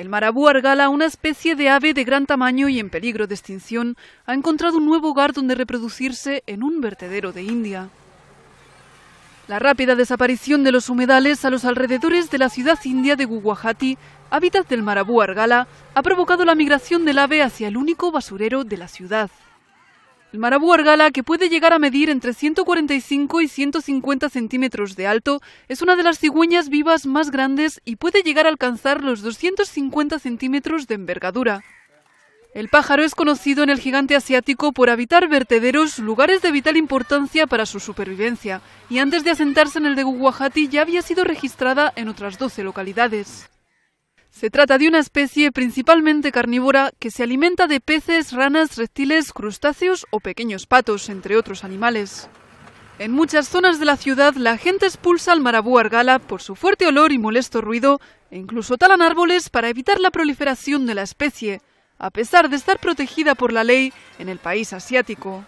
El marabú argala, una especie de ave de gran tamaño y en peligro de extinción, ha encontrado un nuevo hogar donde reproducirse en un vertedero de India. La rápida desaparición de los humedales a los alrededores de la ciudad india de Guwahati, hábitat del marabú argala, ha provocado la migración del ave hacia el único basurero de la ciudad. El marabú argala, que puede llegar a medir entre 145 y 150 centímetros de alto, es una de las cigüeñas vivas más grandes y puede llegar a alcanzar los 250 centímetros de envergadura. El pájaro es conocido en el gigante asiático por habitar vertederos, lugares de vital importancia para su supervivencia, y antes de asentarse en el de Guwahati, ya había sido registrada en otras 12 localidades. Se trata de una especie principalmente carnívora que se alimenta de peces, ranas, reptiles, crustáceos o pequeños patos, entre otros animales. En muchas zonas de la ciudad la gente expulsa al marabú argala por su fuerte olor y molesto ruido e incluso talan árboles para evitar la proliferación de la especie, a pesar de estar protegida por la ley en el país asiático.